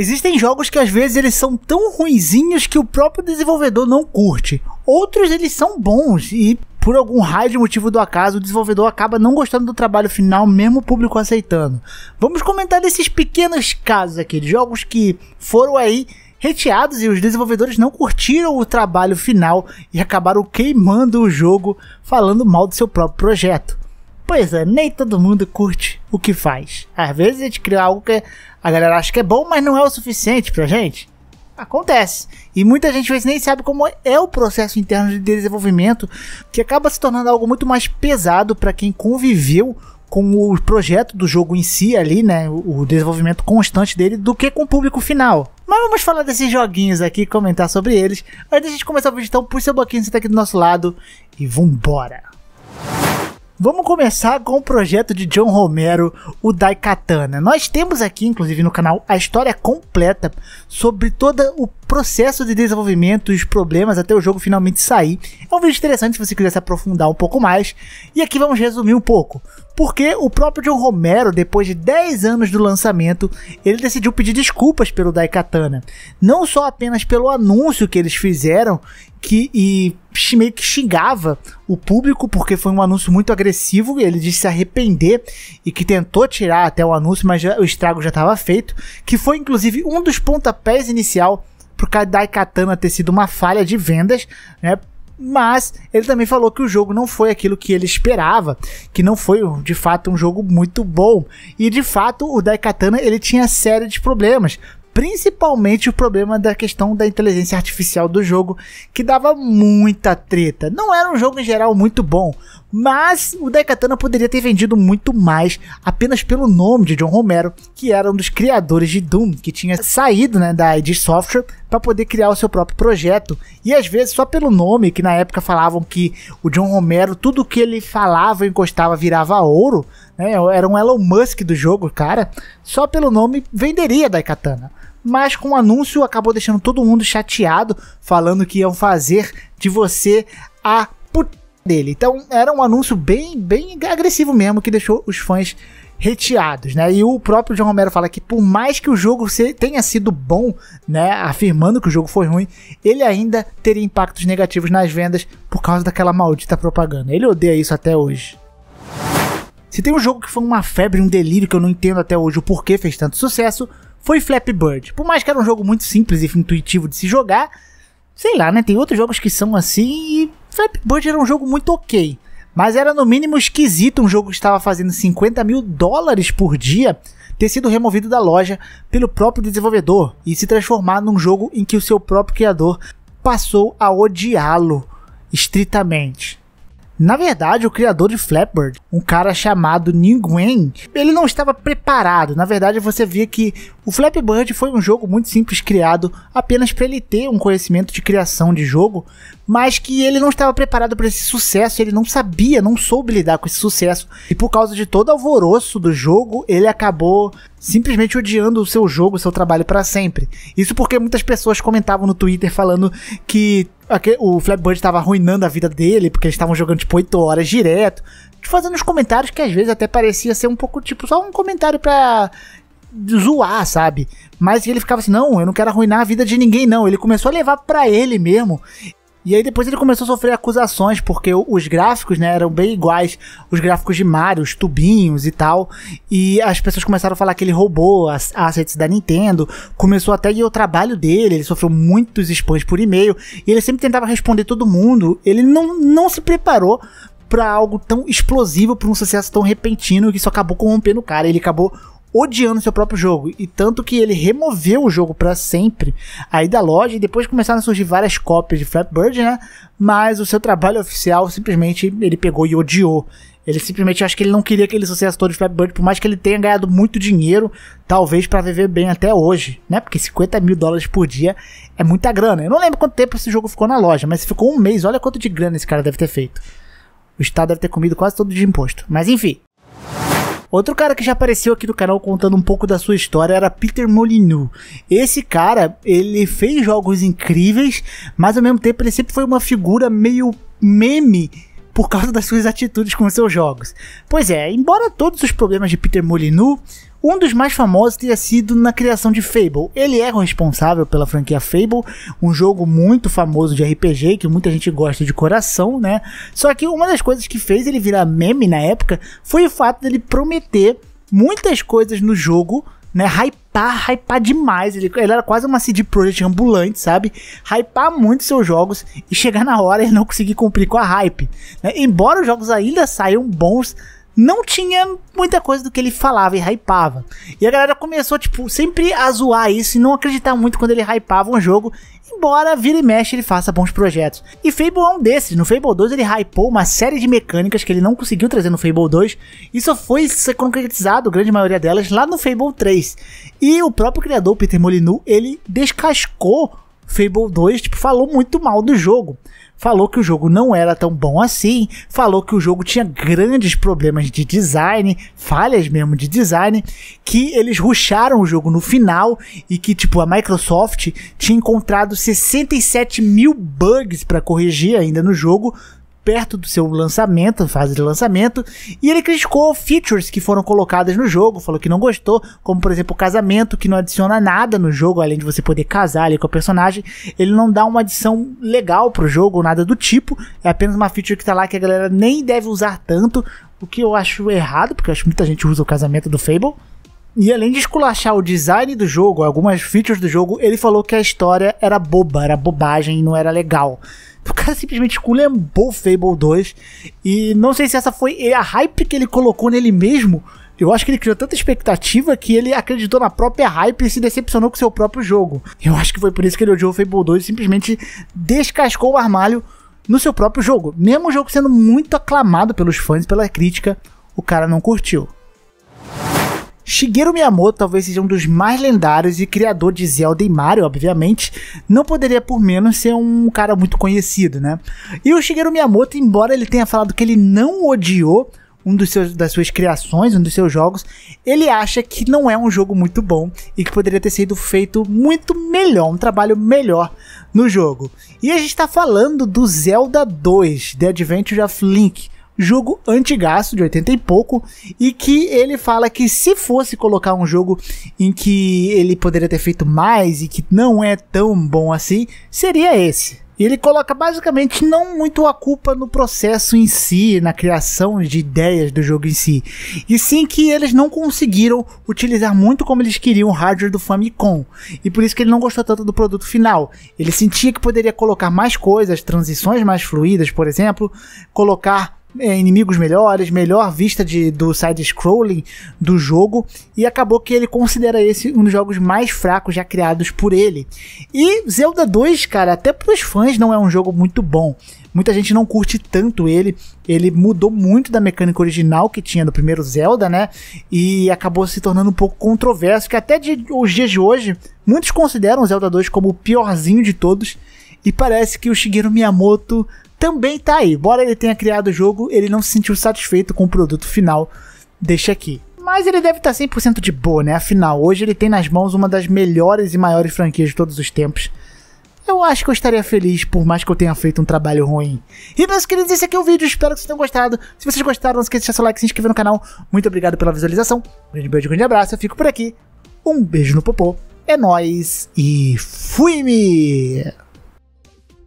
Existem jogos que às vezes eles são tão ruinzinhos que o próprio desenvolvedor não curte. Outros eles são bons e por algum raio de motivo do acaso, o desenvolvedor acaba não gostando do trabalho final, mesmo o público aceitando. Vamos comentar desses pequenos casos aqui, de jogos que foram aí reteados e os desenvolvedores não curtiram o trabalho final e acabaram queimando o jogo falando mal do seu próprio projeto. Pois é, nem todo mundo curte o que faz. Às vezes a gente cria algo que a galera acha que é bom, mas não é o suficiente pra gente. Acontece. E muita gente às vezes nem sabe como é o processo interno de desenvolvimento, que acaba se tornando algo muito mais pesado para quem conviveu com o projeto do jogo em si ali, né, o desenvolvimento constante dele do que com o público final. Mas vamos falar desses joguinhos aqui, comentar sobre eles. Antes da a gente começar o vídeo, então puxa o bloquinho, senta tá aqui do nosso lado e vambora. Vamos começar com o projeto de John Romero, o Daikatana. Nós temos aqui, inclusive, no canal a história completa sobre todo o processo de desenvolvimento, os problemas até o jogo finalmente sair. É um vídeo interessante se você quiser se aprofundar um pouco mais. E aqui vamos resumir um pouco. Porque o próprio John Romero, depois de 10 anos do lançamento, ele decidiu pedir desculpas pelo Daikatana. Não só apenas pelo anúncio que eles fizeram, que e meio que xingava o público porque foi um anúncio muito agressivo. Ele disse se arrepender e que tentou tirar até o anúncio, mas já, o estrago já estava feito. Que foi inclusive um dos pontapés inicial pro Kadai Katana ter sido uma falha de vendas, né? Mas ele também falou que o jogo não foi aquilo que ele esperava, que não foi de fato um jogo muito bom. E de fato, o Daikatana ele tinha série de problemas, principalmente o problema da questão da inteligência artificial do jogo, que dava muita treta. Não era um jogo em geral muito bom, mas o Daikatana poderia ter vendido muito mais apenas pelo nome de John Romero, que era um dos criadores de Doom, que tinha saído né, da ID Software para poder criar o seu próprio projeto. E às vezes só pelo nome, que na época falavam que o John Romero, tudo que ele falava e encostava virava ouro, né, era um Elon Musk do jogo, cara, só pelo nome venderia Daikatana mas com o anúncio acabou deixando todo mundo chateado, falando que iam fazer de você a puta dele. Então era um anúncio bem, bem agressivo mesmo, que deixou os fãs reteados, né? E o próprio John Romero fala que por mais que o jogo tenha sido bom, né, afirmando que o jogo foi ruim, ele ainda teria impactos negativos nas vendas por causa daquela maldita propaganda. Ele odeia isso até hoje. Se tem um jogo que foi uma febre, um delírio que eu não entendo até hoje o porquê fez tanto sucesso, foi Flappy Bird. Por mais que era um jogo muito simples e intuitivo de se jogar, sei lá, né? Tem outros jogos que são assim e Flappy Bird era um jogo muito ok. Mas era no mínimo esquisito um jogo que estava fazendo 50 mil dólares por dia ter sido removido da loja pelo próprio desenvolvedor e se transformar num jogo em que o seu próprio criador passou a odiá-lo estritamente. Na verdade, o criador de Flapbird, um cara chamado Nguyen, ele não estava preparado. Na verdade, você via que o Flapbird foi um jogo muito simples criado apenas para ele ter um conhecimento de criação de jogo, mas que ele não estava preparado para esse sucesso, ele não sabia, não soube lidar com esse sucesso. E por causa de todo o alvoroço do jogo, ele acabou simplesmente odiando o seu jogo, o seu trabalho para sempre. Isso porque muitas pessoas comentavam no Twitter falando que o Flappy estava arruinando a vida dele, porque eles estavam jogando tipo 8 horas direto, fazendo uns comentários que às vezes até parecia ser um pouco tipo só um comentário pra zoar, sabe? Mas ele ficava assim: não, eu não quero arruinar a vida de ninguém, não. Ele começou a levar pra ele mesmo. E aí depois ele começou a sofrer acusações, porque os gráficos, né, eram bem iguais, os gráficos de Mario, os tubinhos e tal. E as pessoas começaram a falar que ele roubou as assets da Nintendo, começou até a ir trabalho dele, ele sofreu muitos spams por e-mail, e ele sempre tentava responder todo mundo. Ele não, não se preparou para algo tão explosivo, para um sucesso tão repentino que isso acabou corrompendo o cara. Ele acabou odiando seu próprio jogo. E tanto que ele removeu o jogo para sempre aí da loja e depois começaram a surgir várias cópias de Flatbird, né? Mas o seu trabalho oficial simplesmente ele pegou e odiou. Ele simplesmente acho que ele não queria que aquele sucesso todo de Flatbird, por mais que ele tenha ganhado muito dinheiro, talvez para viver bem até hoje, né? Porque 50 mil dólares por dia é muita grana. Eu não lembro quanto tempo esse jogo ficou na loja, mas ficou um mês. Olha quanto de grana esse cara deve ter feito. O Estado deve ter comido quase todo de imposto. Mas enfim, Outro cara que já apareceu aqui no canal contando um pouco da sua história era Peter Molyneux. Esse cara, ele fez jogos incríveis, mas ao mesmo tempo ele sempre foi uma figura meio meme por causa das suas atitudes com seus jogos. Pois é, embora todos os problemas de Peter Molyneux um dos mais famosos teria sido na criação de Fable. Ele é o responsável pela franquia Fable, um jogo muito famoso de RPG que muita gente gosta de coração, né? Só que uma das coisas que fez ele virar meme na época foi o fato dele prometer muitas coisas no jogo né? Hypar, hypar demais. Ele, ele era quase uma CD Projekt ambulante, sabe? Hypar muito seus jogos e chegar na hora ele não conseguir cumprir com a hype. Né? Embora os jogos ainda saiam bons, não tinha muita coisa do que ele falava e hypava. E a galera começou, tipo, sempre a zoar isso e não acreditar muito quando ele hypava um jogo, embora vira e mexe ele faça bons projetos. E Fable é um desses. No Fable 2 ele hypou uma série de mecânicas que ele não conseguiu trazer no Fable 2 e só foi ser concretizado, grande maioria delas, lá no Fable 3. E o próprio criador, Peter Molyneux, ele descascou Fable 2, tipo, falou muito mal do jogo falou que o jogo não era tão bom assim, falou que o jogo tinha grandes problemas de design, falhas mesmo de design, que eles ruxaram o jogo no final e que, tipo, a Microsoft tinha encontrado 67 mil bugs para corrigir ainda no jogo perto do seu lançamento, fase de lançamento, e ele criticou features que foram colocadas no jogo, falou que não gostou, como por exemplo o casamento, que não adiciona nada no jogo, além de você poder casar ali com a personagem, ele não dá uma adição legal pro jogo, nada do tipo, é apenas uma feature que tá lá que a galera nem deve usar tanto, o que eu acho errado, porque eu acho que muita gente usa o casamento do Fable. E além de esculachar o design do jogo, algumas features do jogo, ele falou que a história era boba, era bobagem e não era legal. O cara simplesmente o Fable 2. E não sei se essa foi a hype que ele colocou nele mesmo. Eu acho que ele criou tanta expectativa que ele acreditou na própria hype e se decepcionou com seu próprio jogo. Eu acho que foi por isso que ele odiou Fable 2 e simplesmente descascou o armário no seu próprio jogo. Mesmo o jogo sendo muito aclamado pelos fãs e pela crítica, o cara não curtiu. Shigeru Miyamoto talvez seja um dos mais lendários e criador de Zelda e Mario, obviamente, não poderia por menos ser um cara muito conhecido, né? E o Shigeru Miyamoto, embora ele tenha falado que ele não odiou um dos seus, das suas criações, um dos seus jogos, ele acha que não é um jogo muito bom e que poderia ter sido feito muito melhor, um trabalho melhor no jogo. E a gente está falando do Zelda 2, The Adventure of Link, jogo antigaço, de 80 e pouco, e que ele fala que se fosse colocar um jogo em que ele poderia ter feito mais e que não é tão bom assim, seria esse. E ele coloca basicamente não muito a culpa no processo em si, na criação de ideias do jogo em si, e sim que eles não conseguiram utilizar muito como eles queriam o hardware do Famicom, e por isso que ele não gostou tanto do produto final. Ele sentia que poderia colocar mais coisas, transições mais fluídas, por exemplo, colocar é, inimigos melhores, melhor vista de, do side-scrolling do jogo, e acabou que ele considera esse um dos jogos mais fracos já criados por ele. E Zelda 2, cara, até para os fãs não é um jogo muito bom. Muita gente não curte tanto ele. Ele mudou muito da mecânica original que tinha no primeiro Zelda, né? E acabou se tornando um pouco controverso, que até de, os dias de hoje, muitos consideram Zelda 2 como o piorzinho de todos. E parece que o Shigeru Miyamoto também tá aí. Embora ele tenha criado o jogo, ele não se sentiu satisfeito com o produto final deste aqui. Mas ele deve tá estar 100% de boa, né? Afinal, hoje ele tem nas mãos uma das melhores e maiores franquias de todos os tempos. Eu acho que eu estaria feliz, por mais que eu tenha feito um trabalho ruim. E, meus queridos, esse aqui é o vídeo. Espero que vocês tenham gostado. Se vocês gostaram, não esqueça de deixar seu like, se inscrever no canal. Muito obrigado pela visualização. Um grande beijo, um grande abraço. Eu fico por aqui. Um beijo no popô. É nóis. E fui-me!